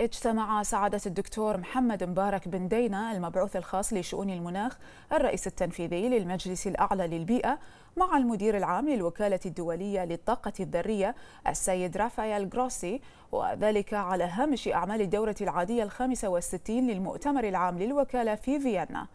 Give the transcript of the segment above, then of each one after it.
اجتمع سعادة الدكتور محمد مبارك بن دينا المبعوث الخاص لشؤون المناخ الرئيس التنفيذي للمجلس الأعلى للبيئة مع المدير العام للوكالة الدولية للطاقة الذرية السيد رافائيل جروسي وذلك على هامش أعمال الدورة العادية الخامسة والستين للمؤتمر العام للوكالة في فيينا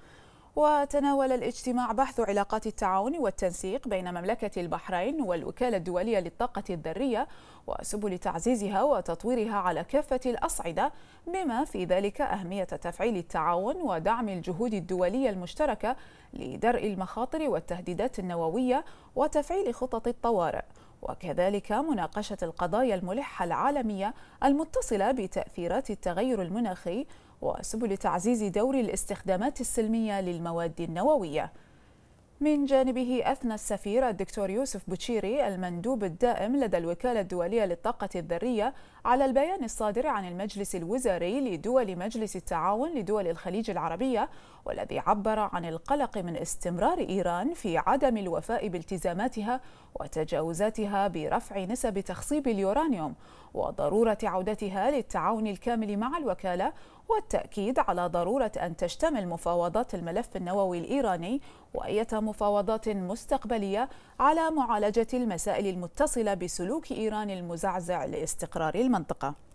وتناول الاجتماع بحث علاقات التعاون والتنسيق بين مملكة البحرين والوكالة الدولية للطاقة الذرية وسبل تعزيزها وتطويرها على كافة الأصعدة بما في ذلك أهمية تفعيل التعاون ودعم الجهود الدولية المشتركة لدرء المخاطر والتهديدات النووية وتفعيل خطط الطوارئ وكذلك مناقشة القضايا الملحة العالمية المتصلة بتأثيرات التغير المناخي وسبل تعزيز دور الاستخدامات السلمية للمواد النووية من جانبه أثنى السفير الدكتور يوسف بوتشيري المندوب الدائم لدى الوكالة الدولية للطاقة الذرية على البيان الصادر عن المجلس الوزاري لدول مجلس التعاون لدول الخليج العربية والذي عبر عن القلق من استمرار إيران في عدم الوفاء بالتزاماتها وتجاوزاتها برفع نسب تخصيب اليورانيوم وضرورة عودتها للتعاون الكامل مع الوكالة والتأكيد على ضرورة أن تشتمل مفاوضات الملف النووي الإيراني وأية مفاوضات مستقبلية على معالجة المسائل المتصلة بسلوك إيران المزعزع لاستقرار المنطقة